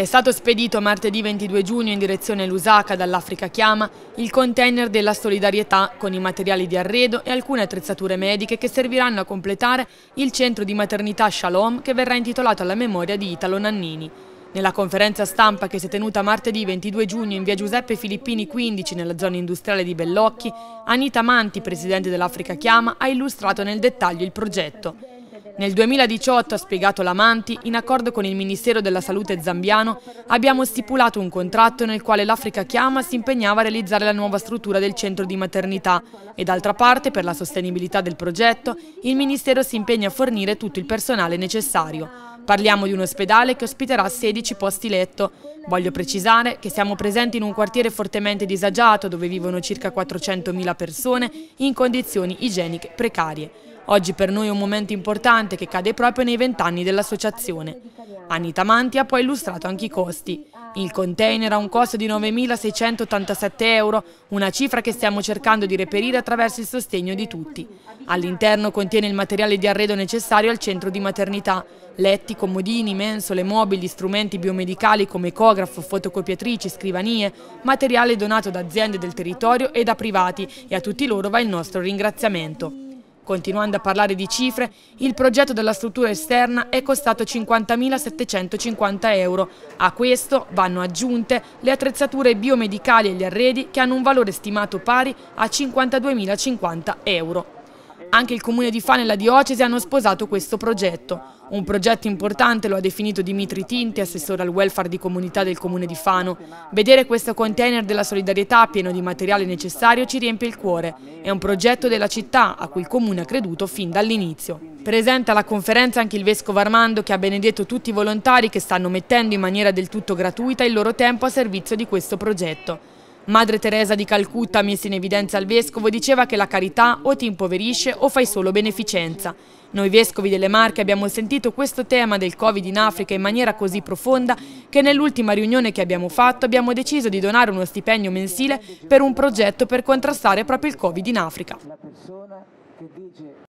È stato spedito martedì 22 giugno in direzione Lusaka dall'Africa Chiama il container della solidarietà con i materiali di arredo e alcune attrezzature mediche che serviranno a completare il centro di maternità Shalom che verrà intitolato alla memoria di Italo Nannini. Nella conferenza stampa che si è tenuta martedì 22 giugno in via Giuseppe Filippini 15 nella zona industriale di Bellocchi, Anita Manti, presidente dell'Africa Chiama, ha illustrato nel dettaglio il progetto. Nel 2018, ha spiegato Lamanti, in accordo con il Ministero della Salute zambiano, abbiamo stipulato un contratto nel quale l'Africa Chiama si impegnava a realizzare la nuova struttura del centro di maternità e d'altra parte, per la sostenibilità del progetto, il Ministero si impegna a fornire tutto il personale necessario. Parliamo di un ospedale che ospiterà 16 posti letto. Voglio precisare che siamo presenti in un quartiere fortemente disagiato dove vivono circa 400.000 persone in condizioni igieniche precarie. Oggi per noi è un momento importante che cade proprio nei vent'anni dell'associazione. Anita Manti ha poi illustrato anche i costi. Il container ha un costo di 9.687 euro, una cifra che stiamo cercando di reperire attraverso il sostegno di tutti. All'interno contiene il materiale di arredo necessario al centro di maternità, letti, comodini, mensole, mobili, strumenti biomedicali come ecografo, fotocopiatrici, scrivanie, materiale donato da aziende del territorio e da privati e a tutti loro va il nostro ringraziamento. Continuando a parlare di cifre, il progetto della struttura esterna è costato 50.750 euro. A questo vanno aggiunte le attrezzature biomedicali e gli arredi che hanno un valore stimato pari a 52.050 euro. Anche il comune di Fano e la diocesi hanno sposato questo progetto. Un progetto importante lo ha definito Dimitri Tinti, assessore al welfare di comunità del comune di Fano. Vedere questo container della solidarietà pieno di materiale necessario ci riempie il cuore. È un progetto della città a cui il comune ha creduto fin dall'inizio. Presenta alla conferenza anche il Vescovo Armando che ha benedetto tutti i volontari che stanno mettendo in maniera del tutto gratuita il loro tempo a servizio di questo progetto. Madre Teresa di Calcutta, messa in evidenza al vescovo, diceva che la carità o ti impoverisce o fai solo beneficenza. Noi vescovi delle Marche abbiamo sentito questo tema del Covid in Africa in maniera così profonda che nell'ultima riunione che abbiamo fatto abbiamo deciso di donare uno stipendio mensile per un progetto per contrastare proprio il Covid in Africa.